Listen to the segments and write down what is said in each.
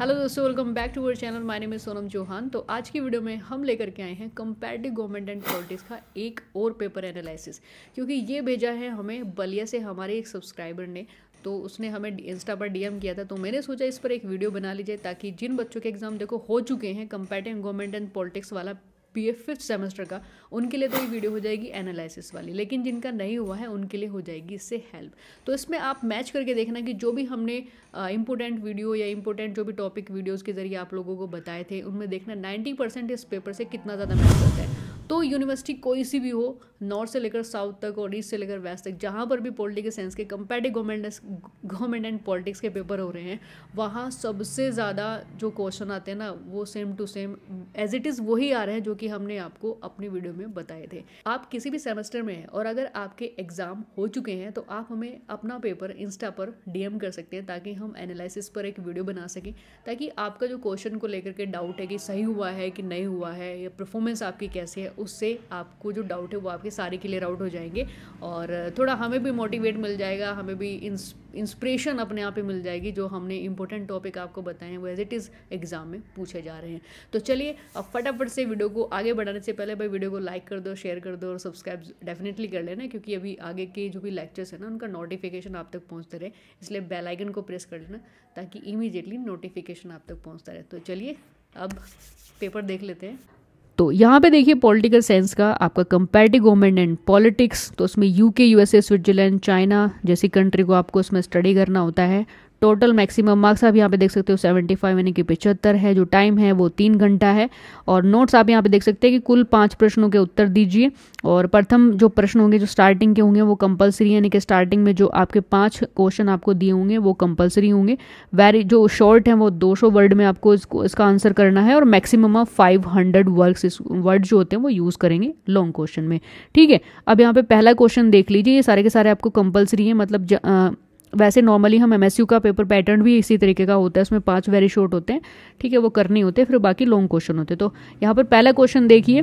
hello दोस्तों welcome back to our channel my name is Sonam Chauhan तो आज की वीडियो में हम लेकर के आए हैं कंपेरेटिव गवर्नमेंट एंड पॉलिटिक्स का एक और पेपर एनालिसिस क्योंकि ये भेजा है हमें बलिया से हमारे एक सब्सक्राइबर ने तो उसने हमें इंस्टा पर डीएम किया था तो मैंने सोचा इस पर एक वीडियो बना लीजिए ताकि जिन बच्चों के एग्ज़ाम देखो हो चुके हैं कंपेरेटिव गवर्नमेंट एंड पॉलिटिक्स वाला बी ए फिफ्थ सेमेस्टर का उनके लिए तो ये वीडियो हो जाएगी एनालिसिस वाली लेकिन जिनका नहीं हुआ है उनके लिए हो जाएगी इससे हेल्प तो इसमें आप मैच करके देखना कि जो भी हमने इंपॉर्टेंट वीडियो या इंपॉर्टेंट जो भी टॉपिक वीडियोज़ के जरिए आप लोगों को बताए थे उनमें देखना नाइन्टी परसेंट इस पेपर से कितना ज़्यादा मैच करता है तो यूनिवर्सिटी कोई सी भी हो नॉर्थ से लेकर साउथ तक और ईस्ट से लेकर वेस्ट तक जहाँ पर भी पॉलिटिकल साइंस के comparative government government and politics के पेपर हो रहे हैं वहाँ सबसे ज़्यादा जो क्वेश्चन आते हैं ना वो same to same as it is वही आ रहे हैं जो कि हमने आपको अपनी वीडियो में बताए थे आप किसी भी सेमेस्टर में हैं और अगर आपके एग्ज़ाम हो चुके हैं तो आप हमें अपना पेपर इंस्टा पर डी कर सकते हैं ताकि हम एनालिसिस पर एक वीडियो बना सकें ताकि आपका जो क्वेश्चन को लेकर के डाउट है कि सही हुआ है कि नहीं हुआ है या परफॉर्मेंस आपकी कैसी है उससे आपको जो डाउट है वो आपके सारे क्लियर आउट हो जाएंगे और थोड़ा हमें भी मोटिवेट मिल जाएगा हमें भी इंस्परेशन अपने आप ही मिल जाएगी जो हमने इंपॉर्टेंट टॉपिक आपको बताए हैं वो एज इट इज़ एग्ज़ाम में पूछे जा रहे हैं तो चलिए अब फटाफट से वीडियो को आगे बढ़ाने से पहले भाई वीडियो को लाइक कर दो शेयर कर दो और सब्सक्राइब डेफिनेटली कर लेना क्योंकि अभी आगे के जो भी लेक्चर्स हैं ना उनका नोटिफिकेशन आप तक पहुँचते रहे इसलिए बेलाइकन को प्रेस कर लेना ताकि इमीजिएटली नोटिफिकेशन आप तक पहुँचता रहे तो चलिए अब पेपर देख लेते हैं तो यहाँ पे देखिए पॉलिटिकल साइंस का आपका कंपेरेटिव गवर्नमेंट एंड पॉलिटिक्स तो उसमें यूके यूएसए स्विट्जरलैंड चाइना जैसी कंट्री को आपको उसमें स्टडी करना होता है टोटल मैक्सिमम मार्क्स आप यहाँ पे देख सकते हो 75 यानी कि पिछहत्तर है जो टाइम है वो तीन घंटा है और नोट्स आप यहाँ पे देख सकते हैं कि कुल पाँच प्रश्नों के उत्तर दीजिए और प्रथम जो प्रश्न होंगे जो स्टार्टिंग के होंगे वो कंपलसरी यानी कि स्टार्टिंग में जो आपके पांच क्वेश्चन आपको दिए होंगे वो कंपलसरी होंगे वेरी जो शॉर्ट है वो दो वर्ड में आपको इसको इसका आंसर करना है और मैक्सिमम आप फाइव हंड्रेड वर्ड जो होते हैं वो यूज़ करेंगे लॉन्ग क्वेश्चन में ठीक है अब यहाँ पे पहला क्वेश्चन देख लीजिए ये सारे के सारे आपको कंपलसरी है मतलब वैसे नॉर्मली हम एम का पेपर पैटर्न भी इसी तरीके का होता है उसमें पांच वेरी शॉर्ट होते हैं ठीक है वो करनी होते हैं फिर बाकी लॉन्ग क्वेश्चन होते हैं तो यहाँ पर पहला क्वेश्चन देखिए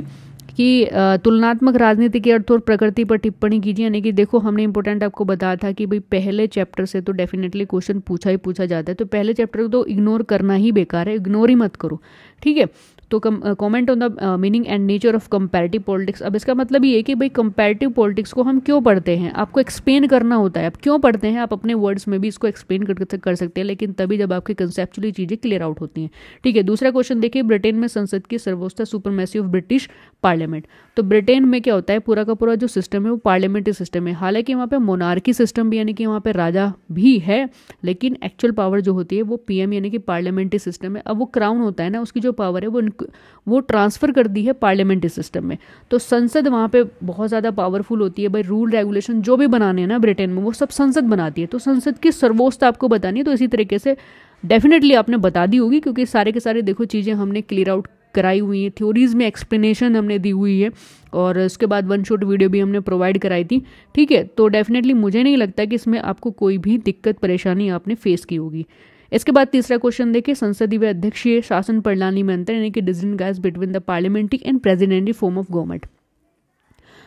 कि तुलनात्मक राजनीति के अर्थ और प्रकृति पर टिप्पणी कीजिए यानी कि देखो हमने इंपॉर्टेंट आपको बताया था कि भाई पहले चैप्टर से तो डेफिनेटली क्वेश्चन पूछा ही पूछा जाता है तो पहले चैप्टर को तो इग्नोर करना ही बेकार है इग्नोर ही मत करो ठीक है तो कम comment on the meaning and nature of comparative politics अब इसका मतलब ये है कि भाई कंपेरेटिव पॉलिटिक्स को हम क्यों पढ़ते हैं आपको एक्सप्लेन करना होता है आप क्यों पढ़ते हैं आप अपने वर्ड्स में भी इसको एक्सप्लेन कर, कर सकते हैं लेकिन तभी जब आपकी कंसेप्चुअली चीज़ें क्लियर आउट होती हैं ठीक है दूसरा क्वेश्चन देखिए ब्रिटेन में संसद की super supremacy of British parliament तो ब्रिटेन में क्या होता है पूरा का पूरा जो सिस्टम है वो पार्लियामेंट्री सिस्टम है हालांकि वहाँ पर मोनार्की सिस्टम भी यानी कि वहाँ पर राजा भी है लेकिन एक्चुअल पावर जो होती है वो पीएम यानी कि पार्लियामेंट्री सिस्टम है अब वो क्राउन होता है ना उसकी जो पावर है वो वो ट्रांसफ़र कर दी है पार्लियामेंट्री सिस्टम में तो संसद वहाँ पे बहुत ज़्यादा पावरफुल होती है भाई रूल रेगुलेशन जो भी बनाने हैं ना ब्रिटेन में वो सब संसद बनाती है तो संसद की सर्वोच्च आपको बतानी है तो इसी तरीके से डेफिनेटली आपने बता दी होगी क्योंकि सारे के सारे देखो चीज़ें हमने क्लियर आउट कराई हुई हैं थ्योरीज में एक्सप्लेनेशन हमने दी हुई है और उसके बाद वन शॉट वीडियो भी हमने प्रोवाइड कराई थी ठीक है तो डेफिनेटली मुझे नहीं लगता कि इसमें आपको कोई भी दिक्कत परेशानी आपने फेस की होगी इसके बाद तीसरा क्वेश्चन देखिए संसदीय अध्यक्षीय शासन प्रणाली में अंतर यानी कि distinguish between the parliamentary and presidential form of government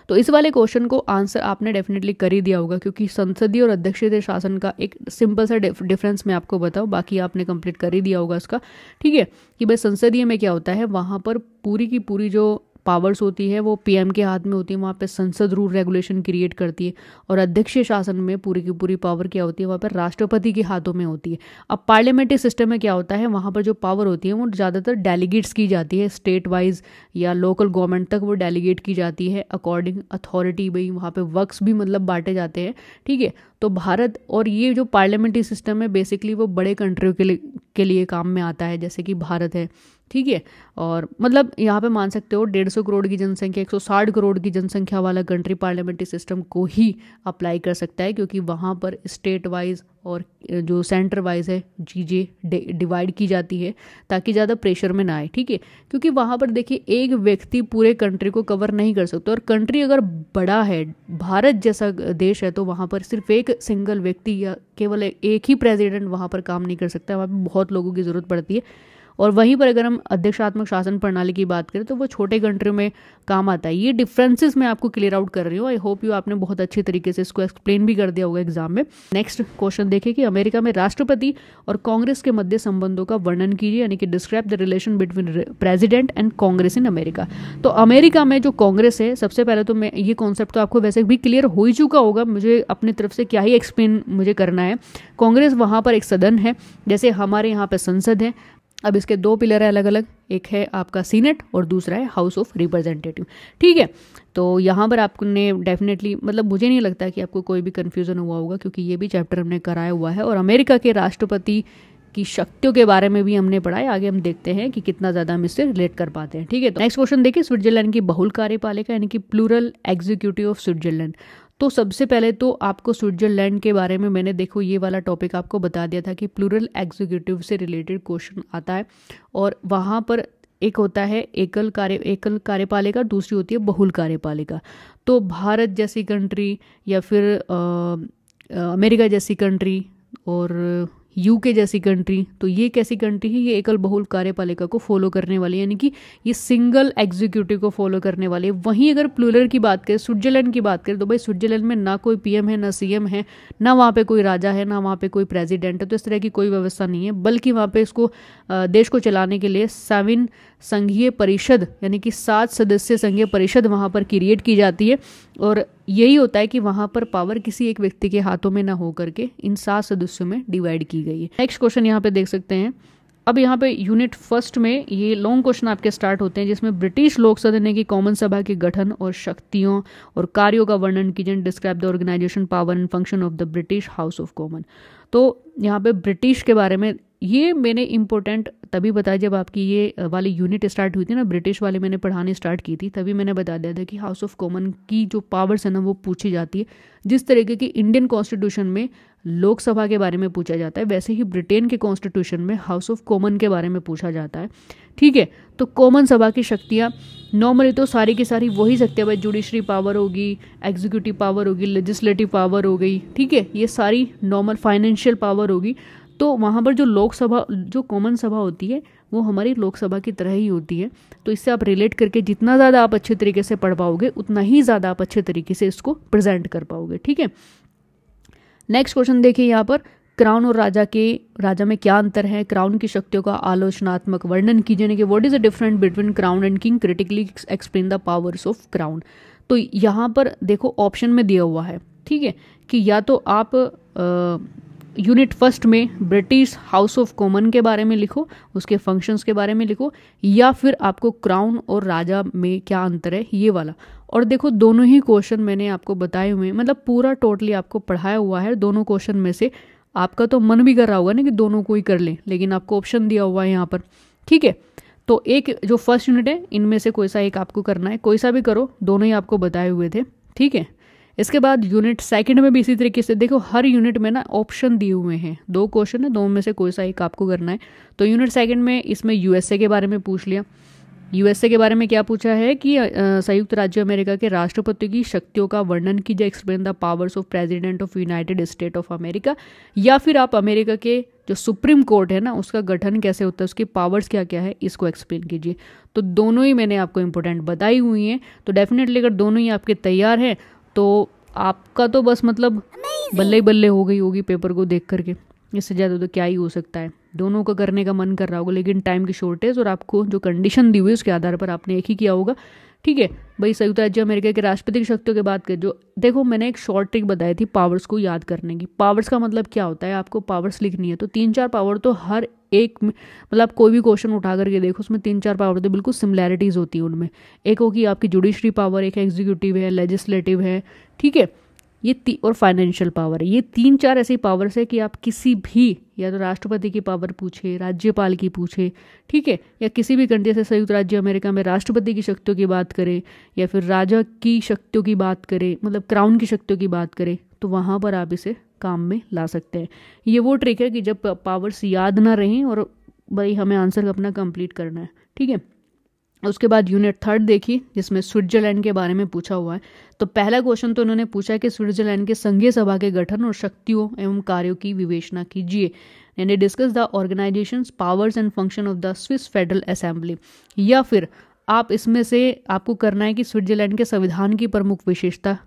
तो इस वाले क्वेश्चन को आंसर आपने डेफिनेटली कर ही दिया होगा क्योंकि संसदीय और अध्यक्षीय शासन का एक सिंपल सा डिफरेंस मैं आपको बताऊँ बाकी आपने कंप्लीट कर ही दिया होगा उसका ठीक है कि भाई संसदीय में क्या होता है वहां पर पूरी की पूरी जो पावर्स होती है वो पीएम के हाथ में होती है वहाँ पे संसद रूल रेगुलेशन क्रिएट करती है और अध्यक्षीय शासन में पूरी की पूरी पावर क्या होती है वहाँ पर राष्ट्रपति के हाथों में होती है अब पार्लियामेंट्री सिस्टम में क्या होता है वहाँ पर जो पावर होती है वो ज़्यादातर डेलीगेट्स की जाती है स्टेट वाइज या लोकल गवर्नमेंट तक वो डेलीगेट की जाती है अकॉर्डिंग अथॉरिटी भाई वहाँ पर वर्क्स भी मतलब बांटे जाते हैं ठीक है तो भारत और ये जो पार्लियामेंट्री सिस्टम है बेसिकली वो बड़े कंट्रियों के लिए के लिए काम में आता है जैसे कि भारत है ठीक है और मतलब यहाँ पे मान सकते हो डेढ़ सौ करोड़ की जनसंख्या एक सौ साठ करोड़ की जनसंख्या वाला कंट्री पार्लियामेंट्री सिस्टम को ही अप्लाई कर सकता है क्योंकि वहाँ पर स्टेट वाइज और जो सेंटर वाइज है चीज़ें डिवाइड की जाती है ताकि ज़्यादा प्रेशर में ना आए ठीक है क्योंकि वहाँ पर देखिए एक व्यक्ति पूरे कंट्री को कवर नहीं कर सकता और कंट्री अगर बड़ा है भारत जैसा देश है तो वहाँ पर सिर्फ एक सिंगल व्यक्ति या केवल एक ही प्रेजिडेंट वहाँ पर काम नहीं कर सकता वहाँ पर बहुत लोगों की ज़रूरत पड़ती है और वहीं पर अगर हम अध्यक्षात्मक शासन प्रणाली की बात करें तो वो छोटे कंट्री में काम आता है ये डिफरेंसेस मैं आपको क्लियर आउट कर रही हूँ आई होप यू आपने बहुत अच्छे तरीके से इसको एक्सप्लेन भी कर दिया होगा एग्जाम में नेक्स्ट क्वेश्चन देखिए कि अमेरिका में राष्ट्रपति और कांग्रेस के मध्य संबंधों का वर्णन कीजिए यानी कि describe the relation between president and Congress in America तो अमेरिका में जो कांग्रेस है सबसे पहले तो मैं ये कॉन्सेप्ट तो आपको वैसे भी क्लियर हो ही चुका होगा मुझे अपनी तरफ से क्या ही एक्सप्लेन मुझे करना है कांग्रेस वहाँ पर एक सदन है जैसे हमारे यहाँ पर संसद है अब इसके दो पिलर हैं अलग अलग एक है आपका सीनेट और दूसरा है हाउस ऑफ रिप्रेजेंटेटिव ठीक है तो यहाँ पर आपने डेफिनेटली मतलब मुझे नहीं लगता कि आपको कोई भी कन्फ्यूज़न हुआ होगा क्योंकि ये भी चैप्टर हमने कराया हुआ है और अमेरिका के राष्ट्रपति की शक्तियों के बारे में भी हमने पढ़ा है आगे हम देखते हैं कि कितना ज़्यादा हम इससे रिलेट कर पाते हैं ठीक है तो नेक्स्ट क्वेश्चन देखिए स्विट्जरलैंड की बहुल कार्यपालिका यानी कि प्लूरल एग्जीक्यूटिव ऑफ स्विट्जरलैंड तो सबसे पहले तो आपको स्विट्जरलैंड के बारे में मैंने देखो ये वाला टॉपिक आपको बता दिया था कि प्लूरल एग्जीक्यूटिव से रिलेटेड क्वेश्चन आता है और वहाँ पर एक होता है एकल कार्य एकल कार्यपालिका दूसरी होती है बहुल कार्यपालिका तो भारत जैसी कंट्री या फिर आ, अमेरिका जैसी कंट्री और यूके जैसी कंट्री तो ये कैसी कंट्री है ये एकल बहुल कार्यपालिका को फॉलो करने वाली यानी कि ये सिंगल एग्जीक्यूटिव को फॉलो करने वाली है वहीं अगर प्लूलर की बात करें स्विट्जरलैंड की बात करें तो भाई स्विट्जरलैंड में ना कोई पीएम है ना सीएम है ना वहाँ पे कोई राजा है ना वहाँ पे कोई प्रेजिडेंट है तो इस तरह की कोई व्यवस्था नहीं है बल्कि वहाँ पे इसको देश को चलाने के लिए सेवन संघीय परिषद यानी कि सात सदस्य संघीय परिषद वहाँ पर क्रिएट की जाती है और यही होता है कि वहां पर पावर किसी एक व्यक्ति के हाथों में ना हो करके इन सात सदस्यों में डिवाइड की गई है नेक्स्ट क्वेश्चन यहाँ पे देख सकते हैं अब यहाँ पे यूनिट फर्स्ट में ये लॉन्ग क्वेश्चन आपके स्टार्ट होते हैं जिसमें ब्रिटिश लोक सदन की कॉमन सभा के गठन और शक्तियों और कार्यों का वर्णन कीजिए describe the organization power and function of the British House of Common तो यहाँ पे ब्रिटिश के बारे में ये मैंने इम्पोर्टेंट तभी बताया जब आपकी ये वाली यूनिट स्टार्ट हुई थी ना ब्रिटिश वाले मैंने पढ़ाने स्टार्ट की थी तभी मैंने बता दिया था कि हाउस ऑफ कॉमन की जो पावर्स है ना वो पूछी जाती है जिस तरीके की इंडियन कॉन्स्टिट्यूशन में लोकसभा के बारे में पूछा जाता है वैसे ही ब्रिटेन के कॉन्स्टिट्यूशन में हाउस ऑफ कॉमन के बारे में पूछा जाता है ठीक है तो कॉमन सभा की शक्तियाँ नॉर्मली तो सारी की सारी वही शक्तियाँ भाई जुडिशरी पावर होगी एग्जीक्यूटिव पावर होगी लेजिस्लेटिव पावर हो गई ठीक है ये सारी नॉर्मल फाइनेंशियल पावर होगी तो वहाँ पर जो लोकसभा जो कॉमन सभा होती है वो हमारी लोकसभा की तरह ही होती है तो इससे आप रिलेट करके जितना ज़्यादा आप अच्छे तरीके से पढ़ पाओगे उतना ही ज़्यादा आप अच्छे तरीके से इसको प्रेजेंट कर पाओगे ठीक है नेक्स्ट क्वेश्चन देखिए यहाँ पर क्राउन और राजा के राजा में क्या अंतर है क्राउन की शक्तियों का आलोचनात्मक वर्णन कीजिए यानी कि what is the different between crown and king critically explain the powers of crown तो यहाँ पर देखो ऑप्शन में दिया हुआ है ठीक है कि या तो आप यूनिट फर्स्ट में ब्रिटिश हाउस ऑफ कॉमन के बारे में लिखो उसके फंक्शंस के बारे में लिखो या फिर आपको क्राउन और राजा में क्या अंतर है ये वाला और देखो दोनों ही क्वेश्चन मैंने आपको बताए हुए हैं मतलब पूरा टोटली आपको पढ़ाया हुआ है दोनों क्वेश्चन में से आपका तो मन भी कर रहा होगा ना कि दोनों को ही कर लें लेकिन आपको ऑप्शन दिया हुआ है यहाँ पर ठीक है तो एक जो फर्स्ट यूनिट है इनमें से कोई सा एक आपको करना है कोई सा भी करो दोनों ही आपको बताए हुए थे ठीक है इसके बाद यूनिट सेकंड में भी इसी तरीके से देखो हर यूनिट में ना ऑप्शन दिए हुए हैं दो क्वेश्चन है दो में से कोई सा एक आपको करना है तो यूनिट सेकंड में इसमें यूएसए के बारे में पूछ लिया यूएसए के बारे में क्या पूछा है कि संयुक्त राज्य अमेरिका के राष्ट्रपति की शक्तियों का वर्णन कीजिए explain the powers of president of United State of America या फिर आप अमेरिका के जो सुप्रीम कोर्ट है ना उसका गठन कैसे होता है उसकी पावर्स क्या क्या है इसको एक्सप्लेन कीजिए तो दोनों ही मैंने आपको इम्पोर्टेंट बताई हुई हैं तो डेफिनेटली अगर दोनों ही आपके तैयार हैं तो आपका तो बस मतलब बल्ले ही बल्ले हो गई होगी पेपर को देख करके इससे ज़्यादा तो क्या ही हो सकता है दोनों का करने का मन कर रहा होगा लेकिन टाइम की शॉर्टेज और आपको जो कंडीशन दी हुई है उसके आधार पर आपने एक ही किया होगा ठीक है भाई संयुक्त राज्य अमेरिका के राष्ट्रपति की शक्तियों की बात करें जो देखो मैंने एक शॉर्ट ट्रिक बताई थी पावर्स को याद करने की पावर्स का मतलब क्या होता है आपको पावर्स लिखनी है तो तीन चार पावर तो हर एक मतलब आप कोई भी क्वेश्चन उठा करके देखो उसमें तीन चार पावर तो बिल्कुल सिमिलैरिटीज़ होती है उनमें एक होगी आपकी जुडिशरी पावर एक एग्जीक्यूटिव है लेजिस्लेटिव है ठीक है ये और फाइनेंशियल पावर है ये तीन चार ऐसी पावर्स है कि आप किसी भी या तो राष्ट्रपति की पावर पूछे राज्यपाल की पूछे ठीक है या किसी भी कंट्री से संयुक्त राज्य अमेरिका में राष्ट्रपति की शक्तियों की बात करें या फिर राजा की शक्तियों की बात करें मतलब क्राउन की शक्तियों की बात करें तो वहाँ पर आप इसे काम में ला सकते हैं ये वो ट्रिक है कि जब पावर्स याद ना रहें और भाई हमें आंसर अपना कंप्लीट करना है ठीक है उसके बाद यूनिट थर्ड देखी जिसमें स्विट्जरलैंड के बारे में पूछा हुआ है तो पहला क्वेश्चन तो उन्होंने पूछा कि स्विट्जरलैंड के संघीय सभा के गठन और शक्तियों एवं कार्यों की विवेचना कीजिए यानी discuss the organization powers and function of the Swiss federal assembly या फिर आप इसमें से आपको करना है कि स्विट्जरलैंड के संविधान की प्रमुख विशेषता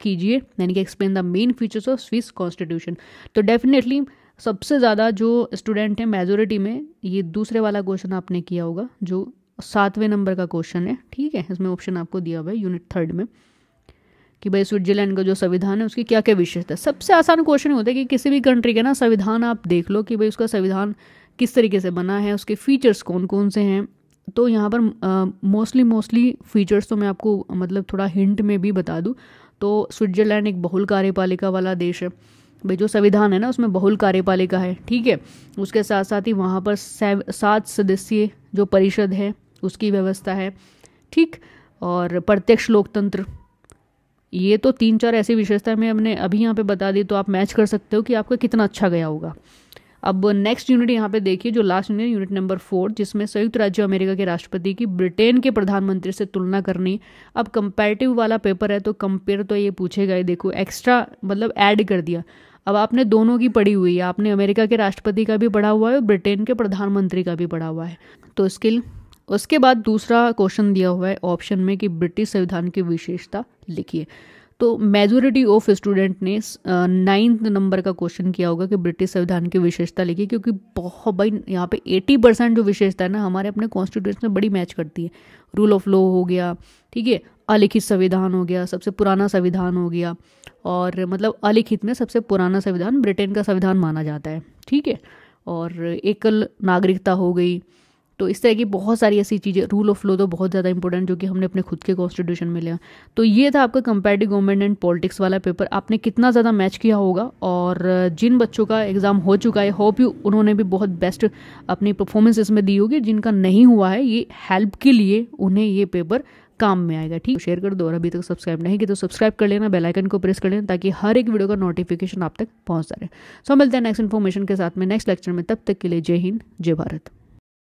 कीजिए यानी कि explain the main features of Swiss constitution तो डेफिनेटली सबसे ज़्यादा जो स्टूडेंट हैं मेजोरिटी में ये दूसरे वाला क्वेश्चन आपने किया होगा जो सातवें नंबर का क्वेश्चन है ठीक है इसमें ऑप्शन आपको दिया हुआ है यूनिट थर्ड में कि भाई स्विट्जरलैंड का जो संविधान है उसकी क्या क्या विशेषता है सबसे आसान क्वेश्चन होता है कि किसी भी कंट्री का ना संविधान आप देख लो कि भाई उसका संविधान किस तरीके से बना है उसके फीचर्स कौन कौन से हैं तो यहाँ पर मोस्टली मोस्टली फीचर्स तो मैं आपको मतलब थोड़ा हिंट में भी बता दूँ तो स्विट्जरलैंड एक बहुल कार्यपालिका वाला देश है भाई जो संविधान है ना उसमें बहुल कार्यपालिका है ठीक है उसके साथ साथ ही वहाँ पर सात सदस्यीय जो परिषद है उसकी व्यवस्था है ठीक और प्रत्यक्ष लोकतंत्र ये तो तीन चार ऐसी विशेषता मैं हमने अभी यहाँ पे बता दी तो आप मैच कर सकते हो कि आपका कितना अच्छा गया होगा अब नेक्स्ट यूनिट यहाँ पे देखिए जो last unit unit number four जिसमें संयुक्त राज्य अमेरिका के राष्ट्रपति की ब्रिटेन के प्रधानमंत्री से तुलना करनी अब कंपेरेटिव वाला पेपर है तो कंपेयर तो ये पूछेगा ही देखो एक्स्ट्रा मतलब ऐड कर दिया अब आपने दोनों की पढ़ी हुई है आपने अमेरिका के राष्ट्रपति का भी पढ़ा हुआ है और ब्रिटेन के प्रधानमंत्री का भी पढ़ा हुआ है तो स्किल उसके बाद दूसरा क्वेश्चन दिया हुआ है ऑप्शन में कि ब्रिटिश संविधान की विशेषता लिखिए तो मेजोरिटी ऑफ स्टूडेंट ने नाइन्थ नंबर का क्वेश्चन किया होगा कि ब्रिटिश संविधान की विशेषता लिखी क्योंकि बहुत भाई यहाँ पे एटी परसेंट जो विशेषता है ना हमारे अपने कॉन्स्टिट्यूशन में बड़ी मैच करती है रूल ऑफ लॉ हो गया ठीक है अलिखित संविधान हो गया सबसे पुराना संविधान हो गया और मतलब अलिखित में सबसे पुराना संविधान ब्रिटेन का संविधान माना जाता है ठीक है और एकल नागरिकता हो गई तो इस तरह की बहुत सारी ऐसी चीज़ें रूल ऑफ लॉ तो बहुत ज़्यादा इंपॉर्टेंट जो कि हमने अपने खुद के कॉन्स्टिट्यूशन में लिया तो ये था आपका कंपेरेटिव गवर्नमेंट एंड पॉलिटिक्स वाला पेपर आपने कितना ज़्यादा मैच किया होगा और जिन बच्चों का एग्ज़ाम हो चुका है होप यू उन्होंने भी बहुत बेस्ट अपनी परफॉर्मेंस इसमें दी होगी जिनका नहीं हुआ है ये हेल्प के लिए उन्हें ये पेपर काम में आएगा ठीक शेयर कर दो और अभी तक सब्सक्राइब नहीं किया तो सब्सक्राइब कर लेना बेल आइकन को प्रेस कर लेना ताकि हर एक वीडियो का नोटिफिकेशन आप तक पहुंच रहे सो मिलते हैं नेक्स्ट इन्फॉर्मेशन के साथ में नेक्स्ट लेक्चर में तब तक के लिए जय हिंद जय भारत